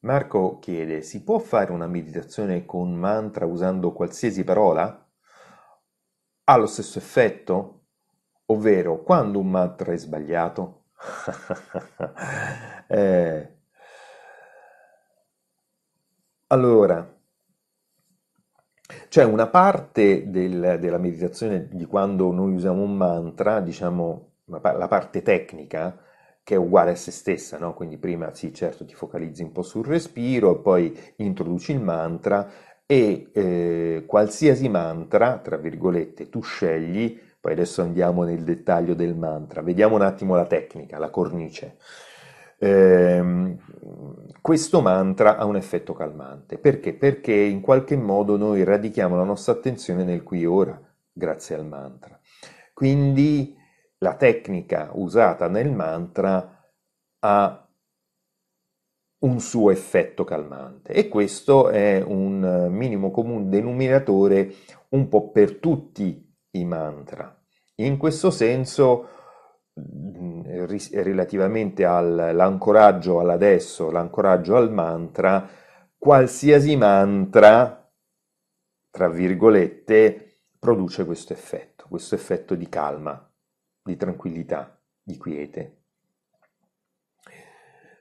Marco chiede: si può fare una meditazione con mantra usando qualsiasi parola? Ha lo stesso effetto? Ovvero, quando un mantra è sbagliato? eh. Allora, cioè una parte del, della meditazione di quando noi usiamo un mantra, diciamo la parte tecnica, che è uguale a se stessa, no? quindi prima sì, certo ti focalizzi un po' sul respiro, poi introduci il mantra e eh, qualsiasi mantra, tra virgolette, tu scegli, poi adesso andiamo nel dettaglio del mantra, vediamo un attimo la tecnica, la cornice. Eh, questo mantra ha un effetto calmante. Perché? Perché in qualche modo noi radichiamo la nostra attenzione nel qui e ora, grazie al mantra. Quindi la tecnica usata nel mantra ha un suo effetto calmante e questo è un minimo comune denominatore un po' per tutti i mantra. In questo senso, mm, relativamente all'ancoraggio all'adesso, l'ancoraggio al mantra, qualsiasi mantra, tra virgolette, produce questo effetto, questo effetto di calma, di tranquillità, di quiete.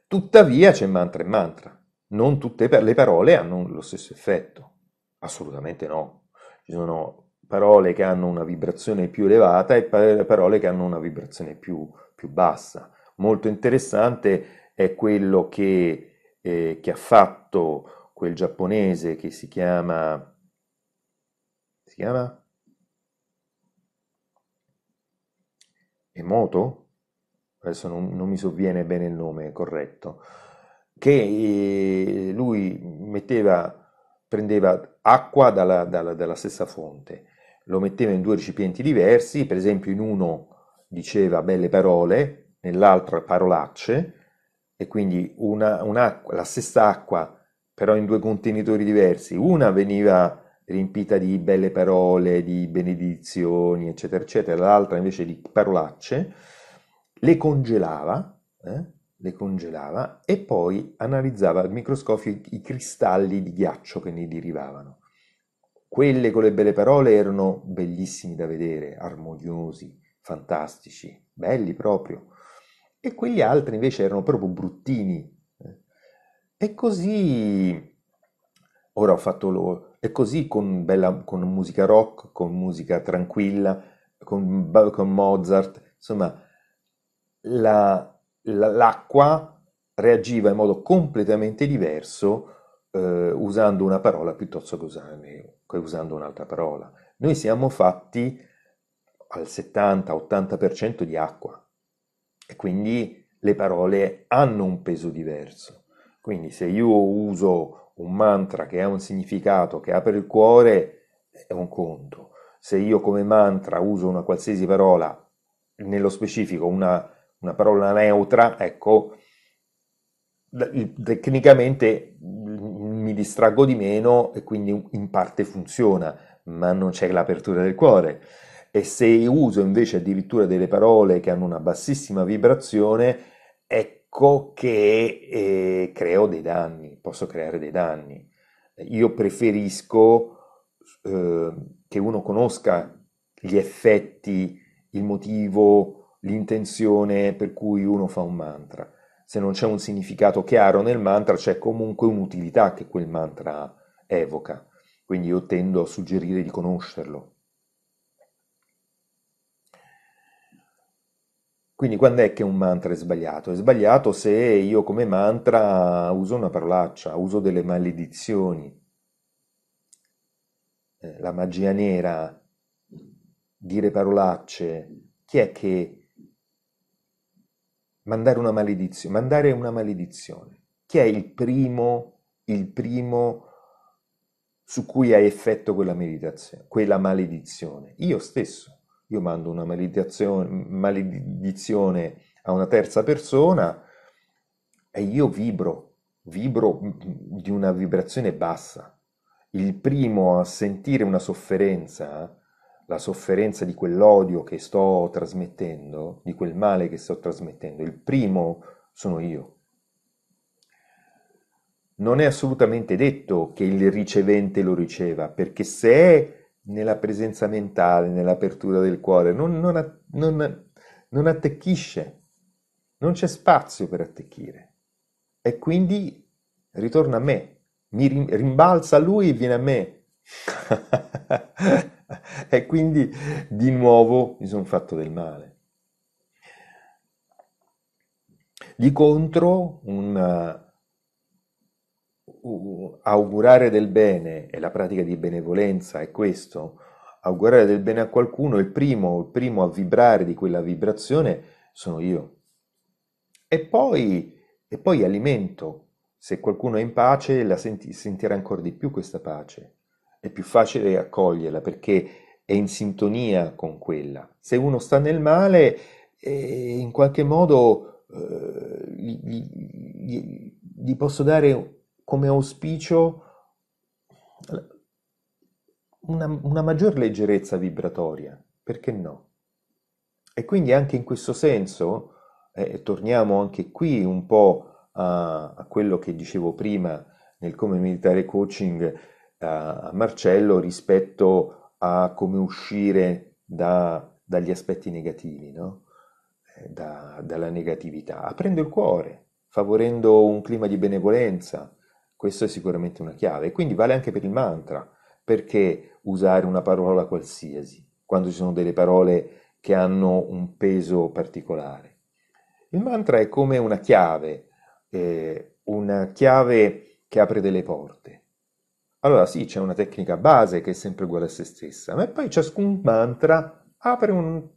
Tuttavia c'è mantra e mantra. Non tutte le parole hanno lo stesso effetto. Assolutamente no. Ci sono parole che hanno una vibrazione più elevata e parole che hanno una vibrazione più, più bassa. Molto interessante è quello che, eh, che ha fatto quel giapponese che si chiama... Si chiama? Emoto, adesso non, non, mi sovviene bene il nome corretto, che eh, lui metteva, prendeva acqua dalla, dalla, dalla stessa fonte, lo metteva in due recipienti diversi, per esempio in uno diceva belle parole, nell'altro parolacce, e quindi una, la stessa acqua, però in due contenitori diversi, una veniva riempita di belle parole, di benedizioni, eccetera, eccetera, l'altra invece di parolacce, le congelava, eh? le congelava e poi analizzava al microscopio i cristalli di ghiaccio che ne derivavano. Quelle con le belle parole erano bellissimi da vedere, armoniosi, fantastici, belli proprio, e quegli altri invece erano proprio bruttini. Eh. E così ora ho fatto loro. E così con, bella, con musica rock, con musica tranquilla, con, con Mozart, insomma, la, la, l'acqua reagiva in modo completamente diverso eh, usando una parola piuttosto che, usare, che usando un'altra parola. Noi siamo fatti al 70-80% di acqua e quindi le parole hanno un peso diverso. Quindi se io uso un mantra che ha un significato, che apre il cuore, è un conto. Se io come mantra uso una qualsiasi parola, nello specifico una, una parola neutra, ecco, tecnicamente mm, mi distraggo di meno e quindi in parte funziona, ma non c'è l'apertura del cuore. E se uso invece addirittura delle parole che hanno una bassissima vibrazione, ecco che eh, creo dei danni, posso creare dei danni. Io preferisco eh, che uno conosca gli effetti, il motivo, l'intenzione per cui uno fa un mantra. Se non c'è un significato chiaro nel mantra, c'è comunque un'utilità che quel mantra evoca. Quindi io tendo a suggerire di conoscerlo. Quindi quando è che un mantra è sbagliato? È sbagliato se io come mantra uso una parolaccia, uso delle maledizioni, eh, la magia nera, dire parolacce. Chi è che mandare una maledizione? Mandare una maledizione. Chi è il primo, il primo su cui ha effetto quella meditazione, quella maledizione? Io stesso io mando una maledizione a una terza persona e io vibro, vibro di una vibrazione bassa. Il primo a sentire una sofferenza, la sofferenza di quell'odio che sto trasmettendo, di quel male che sto trasmettendo, il primo sono io. Non è assolutamente detto che il ricevente lo riceva, perché se è nella presenza mentale, nell'apertura del cuore, non, non, non, non attecchisce, non c'è spazio per attecchire. E quindi ritorna a me, mi rimbalza lui e viene a me. e quindi di nuovo mi sono fatto del male. Di contro, un augurare del bene, e la pratica di benevolenza è questo, augurare del bene a qualcuno, il primo, il primo a vibrare di quella vibrazione sono io. E poi, e poi alimento. Se qualcuno è in pace, la senti, sentirà ancora di più questa pace. È più facile accoglierla perché è in sintonia con quella. Se uno sta nel male, eh, in qualche modo eh, gli, gli, gli posso dare come auspicio una, una maggior leggerezza vibratoria, perché no? E quindi anche in questo senso, eh, torniamo anche qui un po' a, a, quello che dicevo prima nel come militare coaching a, eh, a Marcello rispetto a come uscire da, dagli aspetti negativi, no? Eh, da, dalla negatività, aprendo il cuore, favorendo un clima di benevolenza, questa è sicuramente una chiave. E quindi vale anche per il mantra. Perché usare una parola qualsiasi, quando ci sono delle parole che hanno un peso particolare? Il mantra è come una chiave, eh, una chiave che apre delle porte. Allora sì, c'è una tecnica base che è sempre uguale a se stessa, ma poi ciascun mantra apre un,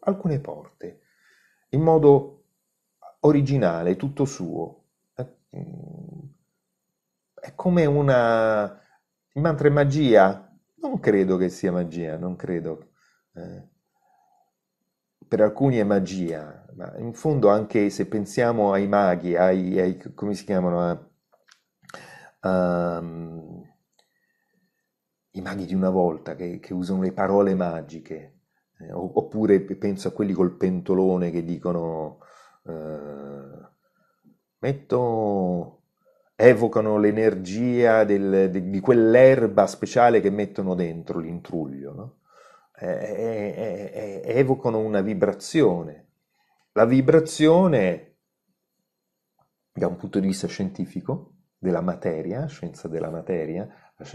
alcune porte in modo originale, tutto suo. Eh, è come una... Il mantra è magia? Non credo che sia magia, non credo. Eh, per alcuni è magia, ma in fondo anche se pensiamo ai maghi, ai, ai come si chiamano? um, I maghi di una volta che, che usano le parole magiche, eh, oppure penso a quelli col pentolone che dicono eh, metto evocano l'energia del, di, di quell'erba speciale che mettono dentro l'intruglio, no? Eh eh, eh, eh, eh, evocano una vibrazione. La vibrazione, da un punto di vista scientifico, della materia, scienza della materia,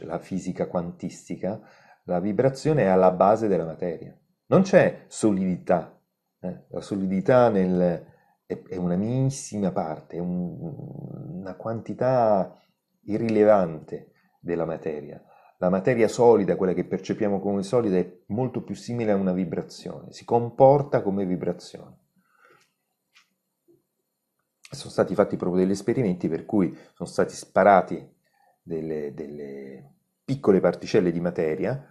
la fisica quantistica, la vibrazione è alla base della materia. Non c'è solidità. Eh? La solidità nel, è, una minissima parte, è un, una quantità irrilevante della materia. La materia solida, quella che percepiamo come solida, è molto più simile a una vibrazione, si comporta come vibrazione. Sono stati fatti proprio degli esperimenti per cui sono stati sparati delle, delle piccole particelle di materia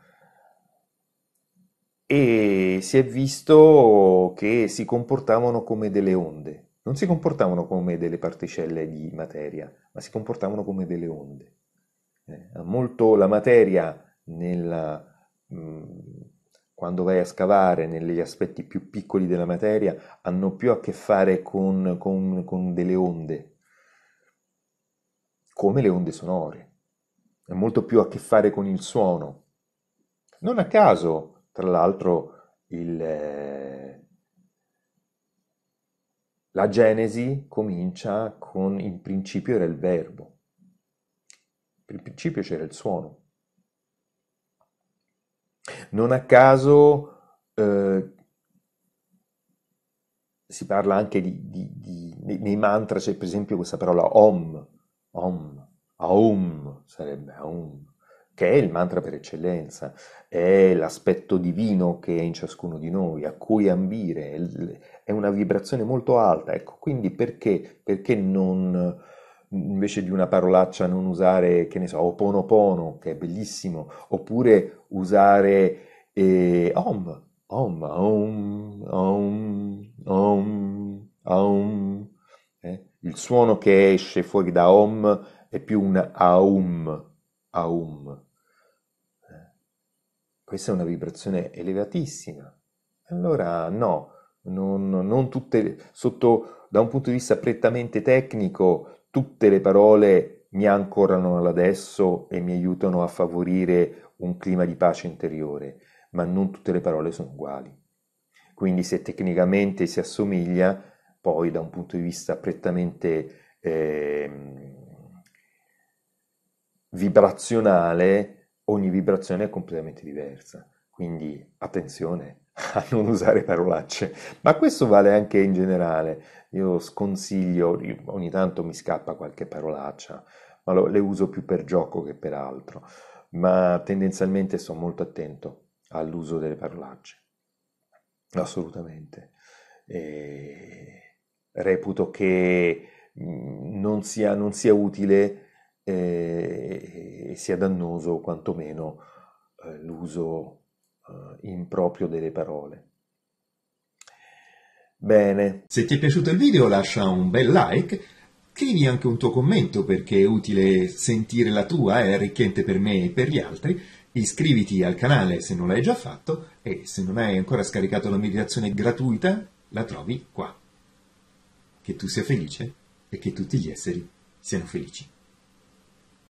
e si è visto che si comportavano come delle onde. Non si comportavano come delle particelle di materia, ma si comportavano come delle onde. Eh, molto la materia, nella, mh, quando vai a scavare negli aspetti più piccoli della materia, hanno più a che fare con, con, con delle onde, come le onde sonore. Ha molto più a che fare con il suono. Non a caso tra l'altro il, eh, la Genesi comincia con il principio era il verbo, il principio c'era il suono. Non a caso eh, si parla anche di, di, di, nei mantra c'è per esempio questa parola om, om, aum sarebbe aum che è il mantra per eccellenza, è l'aspetto divino che è in ciascuno di noi, a cui ambire, è una vibrazione molto alta, ecco, quindi perché, perché non, invece di una parolaccia non usare, che ne so, oponopono, che è bellissimo, oppure usare eh, om, om, om, om, om, om. Eh? Il suono che esce fuori da om è più un aum, Aum. Eh, questa è una vibrazione elevatissima. Allora no, non, non tutte, sotto, da un punto di vista prettamente tecnico, tutte le parole mi ancorano all'adesso e mi aiutano a favorire un clima di pace interiore, ma non tutte le parole sono uguali. Quindi se tecnicamente si assomiglia, poi da un punto di vista prettamente eh, vibrazionale, ogni vibrazione è completamente diversa. Quindi attenzione a non usare parolacce, ma questo vale anche in generale. Io sconsiglio, ogni tanto mi scappa qualche parolaccia, ma lo, le uso più per gioco che per altro, ma tendenzialmente sono molto attento all'uso delle parolacce. Assolutamente. E reputo che mm, non sia, non sia utile e, e sia dannoso quantomeno eh, l'uso eh, improprio delle parole. Bene. Se ti è piaciuto il video lascia un bel like, scrivi anche un tuo commento perché è utile sentire la tua, è arricchente per me e per gli altri. Iscriviti al canale se non l'hai già fatto e se non hai ancora scaricato la meditazione gratuita la trovi qua. Che tu sia felice e che tutti gli esseri siano felici.